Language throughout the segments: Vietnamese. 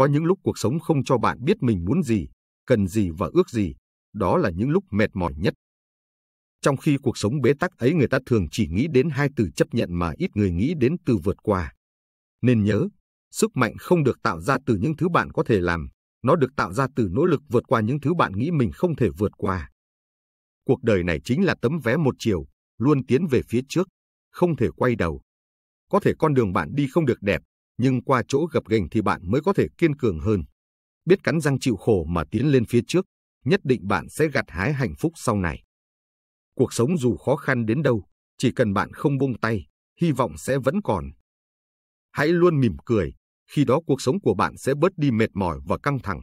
Có những lúc cuộc sống không cho bạn biết mình muốn gì, cần gì và ước gì. Đó là những lúc mệt mỏi nhất. Trong khi cuộc sống bế tắc ấy người ta thường chỉ nghĩ đến hai từ chấp nhận mà ít người nghĩ đến từ vượt qua. Nên nhớ, sức mạnh không được tạo ra từ những thứ bạn có thể làm, nó được tạo ra từ nỗ lực vượt qua những thứ bạn nghĩ mình không thể vượt qua. Cuộc đời này chính là tấm vé một chiều, luôn tiến về phía trước, không thể quay đầu. Có thể con đường bạn đi không được đẹp, nhưng qua chỗ gập ghềnh thì bạn mới có thể kiên cường hơn. Biết cắn răng chịu khổ mà tiến lên phía trước, nhất định bạn sẽ gặt hái hạnh phúc sau này. Cuộc sống dù khó khăn đến đâu, chỉ cần bạn không buông tay, hy vọng sẽ vẫn còn. Hãy luôn mỉm cười, khi đó cuộc sống của bạn sẽ bớt đi mệt mỏi và căng thẳng.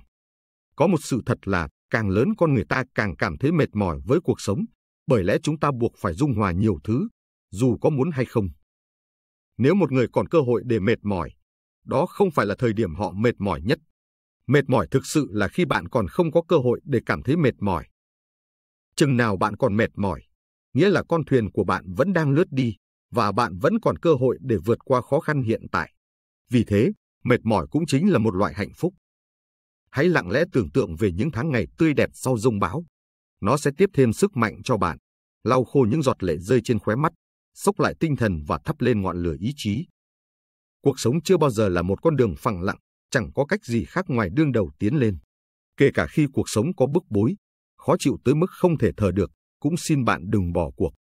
Có một sự thật là càng lớn con người ta càng cảm thấy mệt mỏi với cuộc sống, bởi lẽ chúng ta buộc phải dung hòa nhiều thứ, dù có muốn hay không. Nếu một người còn cơ hội để mệt mỏi, đó không phải là thời điểm họ mệt mỏi nhất. Mệt mỏi thực sự là khi bạn còn không có cơ hội để cảm thấy mệt mỏi. Chừng nào bạn còn mệt mỏi, nghĩa là con thuyền của bạn vẫn đang lướt đi và bạn vẫn còn cơ hội để vượt qua khó khăn hiện tại. Vì thế, mệt mỏi cũng chính là một loại hạnh phúc. Hãy lặng lẽ tưởng tượng về những tháng ngày tươi đẹp sau rông bão. Nó sẽ tiếp thêm sức mạnh cho bạn, lau khô những giọt lệ rơi trên khóe mắt, sốc lại tinh thần và thắp lên ngọn lửa ý chí. Cuộc sống chưa bao giờ là một con đường phẳng lặng, chẳng có cách gì khác ngoài đương đầu tiến lên. Kể cả khi cuộc sống có bức bối, khó chịu tới mức không thể thở được, cũng xin bạn đừng bỏ cuộc.